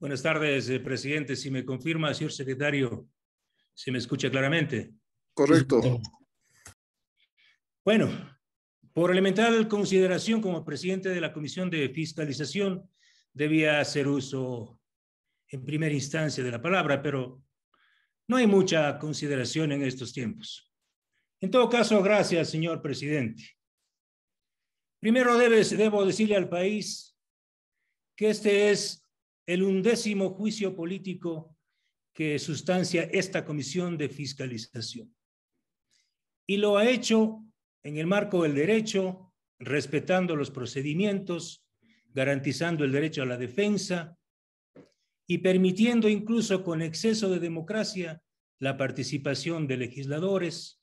Buenas tardes, eh, presidente. Si me confirma, señor secretario, se me escucha claramente. Correcto. Bueno, por elemental consideración como presidente de la Comisión de Fiscalización, debía hacer uso en primera instancia de la palabra, pero no hay mucha consideración en estos tiempos. En todo caso, gracias, señor presidente. Primero debo decirle al país que este es el undécimo juicio político que sustancia esta comisión de fiscalización. Y lo ha hecho en el marco del derecho, respetando los procedimientos, garantizando el derecho a la defensa y permitiendo incluso con exceso de democracia la participación de legisladores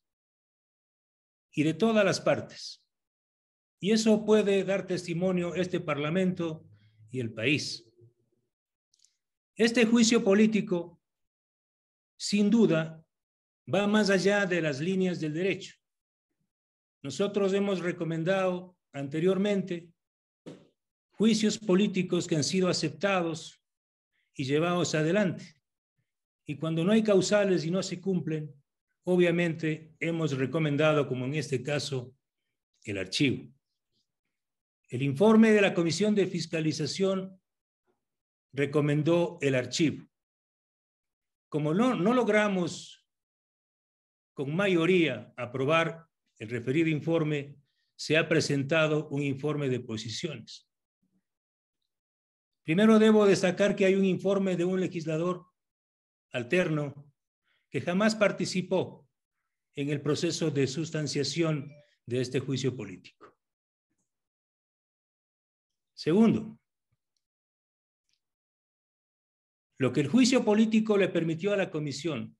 y de todas las partes. Y eso puede dar testimonio este Parlamento y el país. Este juicio político, sin duda, va más allá de las líneas del derecho. Nosotros hemos recomendado anteriormente juicios políticos que han sido aceptados y llevados adelante. Y cuando no hay causales y no se cumplen, obviamente hemos recomendado, como en este caso, el archivo. El informe de la Comisión de Fiscalización recomendó el archivo. Como no, no logramos con mayoría aprobar el referido informe, se ha presentado un informe de posiciones. Primero debo destacar que hay un informe de un legislador alterno que jamás participó en el proceso de sustanciación de este juicio político. Segundo, Lo que el juicio político le permitió a la comisión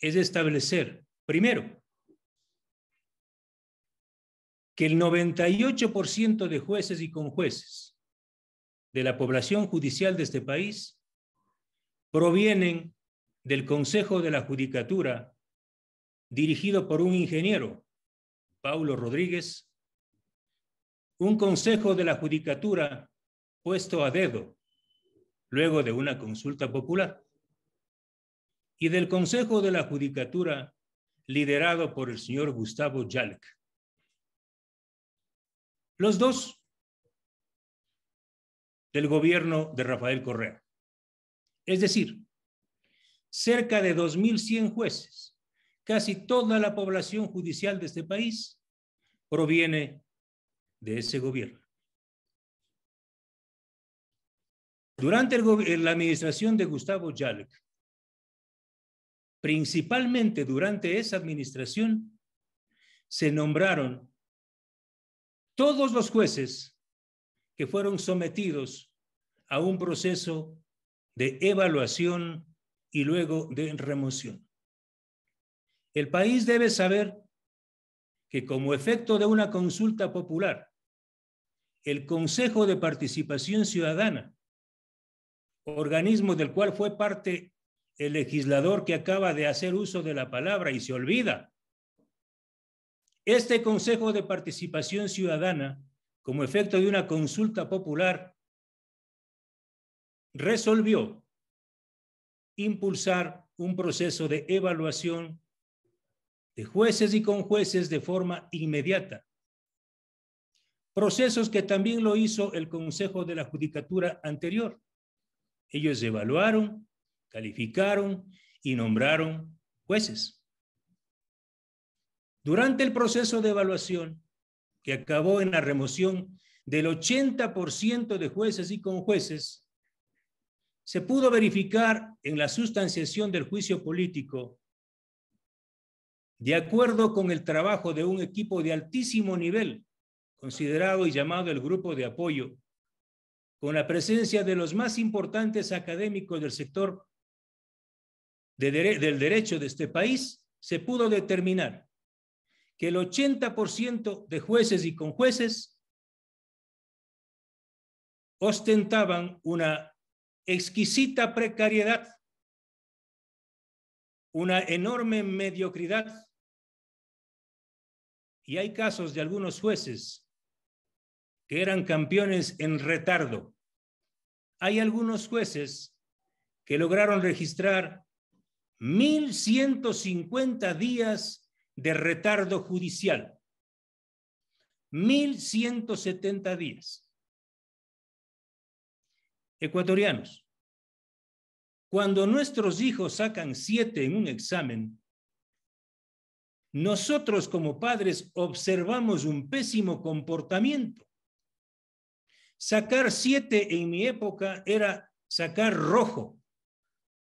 es establecer, primero, que el 98% de jueces y conjueces de la población judicial de este país provienen del Consejo de la Judicatura dirigido por un ingeniero, Paulo Rodríguez, un Consejo de la Judicatura puesto a dedo luego de una consulta popular, y del Consejo de la Judicatura liderado por el señor Gustavo Jalek. Los dos del gobierno de Rafael Correa. Es decir, cerca de 2.100 jueces, casi toda la población judicial de este país proviene de ese gobierno. Durante eh, la administración de Gustavo Yalek, principalmente durante esa administración, se nombraron todos los jueces que fueron sometidos a un proceso de evaluación y luego de remoción. El país debe saber que como efecto de una consulta popular, el Consejo de Participación Ciudadana organismo del cual fue parte el legislador que acaba de hacer uso de la palabra y se olvida. Este Consejo de Participación Ciudadana, como efecto de una consulta popular, resolvió impulsar un proceso de evaluación de jueces y jueces de forma inmediata. Procesos que también lo hizo el Consejo de la Judicatura anterior. Ellos evaluaron, calificaron y nombraron jueces. Durante el proceso de evaluación, que acabó en la remoción del 80% de jueces y conjueces, se pudo verificar en la sustanciación del juicio político, de acuerdo con el trabajo de un equipo de altísimo nivel, considerado y llamado el grupo de apoyo, con la presencia de los más importantes académicos del sector del derecho de este país, se pudo determinar que el 80% de jueces y conjueces ostentaban una exquisita precariedad, una enorme mediocridad, y hay casos de algunos jueces que eran campeones en retardo. Hay algunos jueces que lograron registrar 1.150 días de retardo judicial. 1.170 días. Ecuatorianos, cuando nuestros hijos sacan siete en un examen, nosotros como padres observamos un pésimo comportamiento. Sacar siete en mi época era sacar rojo.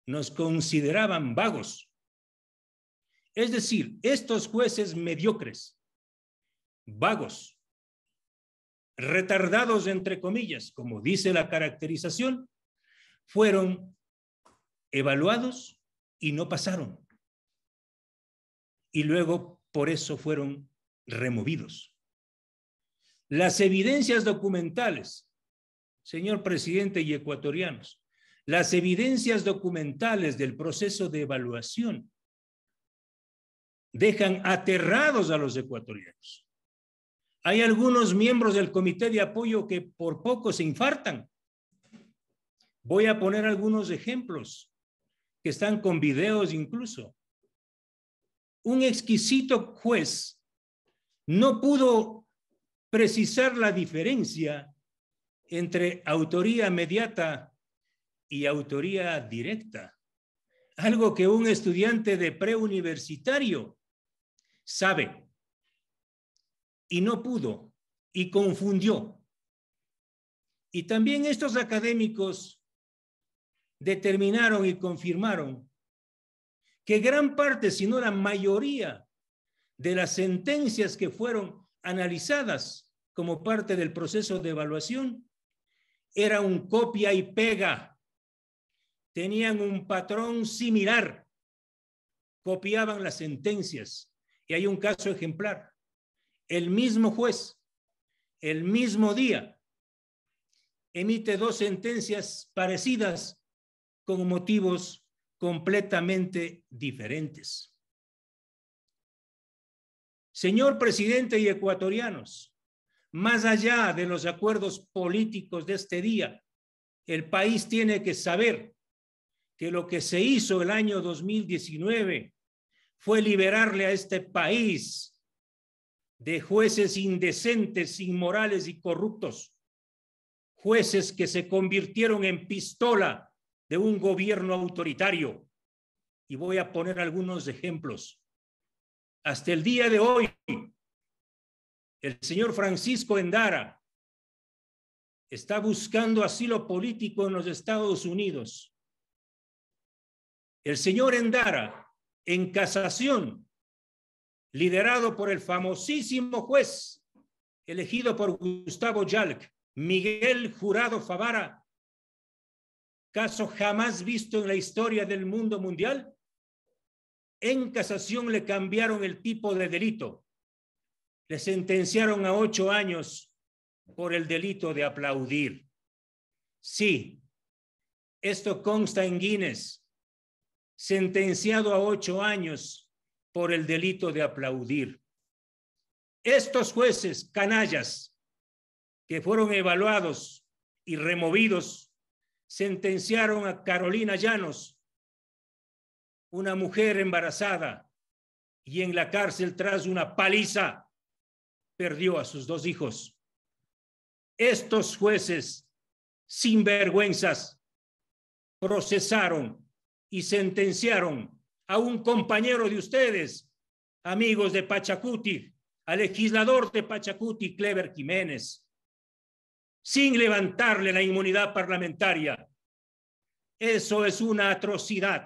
Nos consideraban vagos. Es decir, estos jueces mediocres, vagos, retardados entre comillas, como dice la caracterización, fueron evaluados y no pasaron. Y luego por eso fueron removidos. Las evidencias documentales, señor presidente y ecuatorianos, las evidencias documentales del proceso de evaluación dejan aterrados a los ecuatorianos. Hay algunos miembros del comité de apoyo que por poco se infartan. Voy a poner algunos ejemplos que están con videos incluso. Un exquisito juez no pudo precisar la diferencia entre autoría mediata y autoría directa. Algo que un estudiante de preuniversitario sabe y no pudo y confundió. Y también estos académicos determinaron y confirmaron que gran parte, si no la mayoría, de las sentencias que fueron analizadas como parte del proceso de evaluación era un copia y pega. Tenían un patrón similar. Copiaban las sentencias. Y hay un caso ejemplar. El mismo juez, el mismo día, emite dos sentencias parecidas con motivos completamente diferentes. Señor presidente y ecuatorianos, más allá de los acuerdos políticos de este día, el país tiene que saber que lo que se hizo el año 2019 fue liberarle a este país de jueces indecentes, inmorales y corruptos, jueces que se convirtieron en pistola de un gobierno autoritario. Y voy a poner algunos ejemplos. Hasta el día de hoy, el señor Francisco Endara está buscando asilo político en los Estados Unidos. El señor Endara, en casación, liderado por el famosísimo juez elegido por Gustavo Yalc, Miguel Jurado Favara, caso jamás visto en la historia del mundo mundial, en casación le cambiaron el tipo de delito le sentenciaron a ocho años por el delito de aplaudir. Sí, esto consta en Guinness, sentenciado a ocho años por el delito de aplaudir. Estos jueces canallas que fueron evaluados y removidos sentenciaron a Carolina Llanos, una mujer embarazada y en la cárcel tras una paliza perdió a sus dos hijos. Estos jueces sin vergüenzas procesaron y sentenciaron a un compañero de ustedes, amigos de Pachacuti, al legislador de Pachacuti, Clever Jiménez, sin levantarle la inmunidad parlamentaria. Eso es una atrocidad,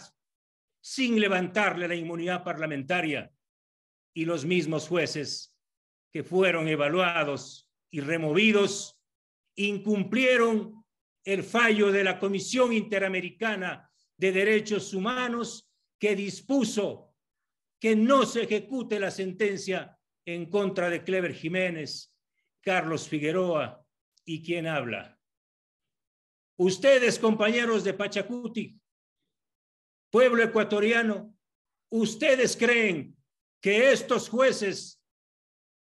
sin levantarle la inmunidad parlamentaria. Y los mismos jueces que fueron evaluados y removidos incumplieron el fallo de la Comisión Interamericana de Derechos Humanos que dispuso que no se ejecute la sentencia en contra de Clever Jiménez, Carlos Figueroa y quien habla. Ustedes, compañeros de Pachacuti, pueblo ecuatoriano, ustedes creen que estos jueces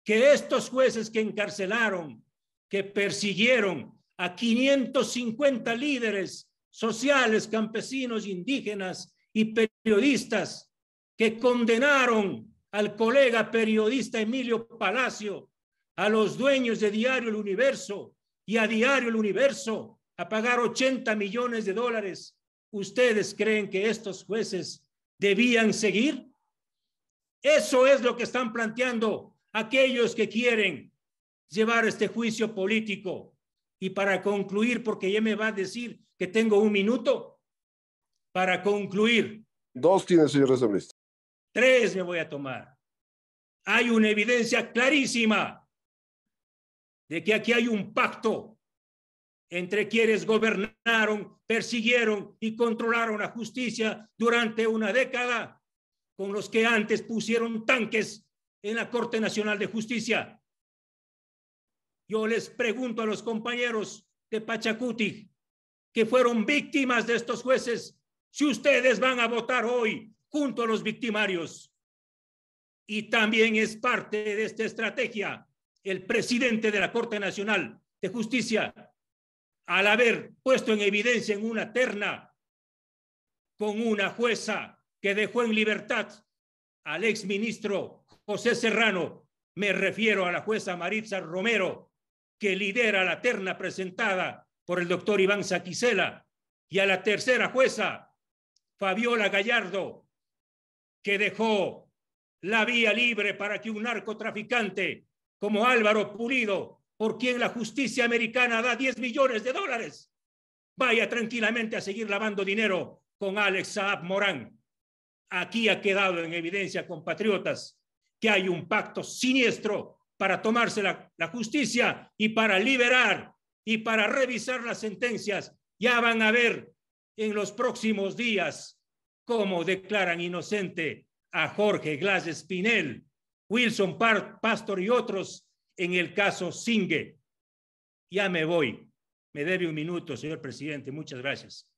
que estos jueces que encarcelaron, que persiguieron a 550 líderes sociales, campesinos, indígenas y periodistas, que condenaron al colega periodista Emilio Palacio, a los dueños de Diario El Universo y a Diario El Universo a pagar 80 millones de dólares, ¿ustedes creen que estos jueces debían seguir? Eso es lo que están planteando aquellos que quieren llevar este juicio político. Y para concluir, porque ya me va a decir que tengo un minuto, para concluir. Dos tiene, señor Reservista. Tres me voy a tomar. Hay una evidencia clarísima de que aquí hay un pacto entre quienes gobernaron, persiguieron y controlaron la justicia durante una década, con los que antes pusieron tanques en la Corte Nacional de Justicia. Yo les pregunto a los compañeros de Pachacuti que fueron víctimas de estos jueces, si ustedes van a votar hoy junto a los victimarios. Y también es parte de esta estrategia el presidente de la Corte Nacional de Justicia, al haber puesto en evidencia en una terna con una jueza que dejó en libertad al exministro José Serrano, me refiero a la jueza Maritza Romero, que lidera la terna presentada por el doctor Iván Saquicela, y a la tercera jueza, Fabiola Gallardo, que dejó la vía libre para que un narcotraficante como Álvaro Pulido, por quien la justicia americana da 10 millones de dólares, vaya tranquilamente a seguir lavando dinero con Alex Saab Morán. Aquí ha quedado en evidencia, compatriotas, que hay un pacto siniestro para tomarse la, justicia y para liberar y para revisar las sentencias. Ya van a ver en los próximos días cómo declaran inocente a Jorge Glass Spinell, Wilson Pastor y otros en el caso Singe. Ya me voy. Me debe un minuto, señor presidente. Muchas gracias.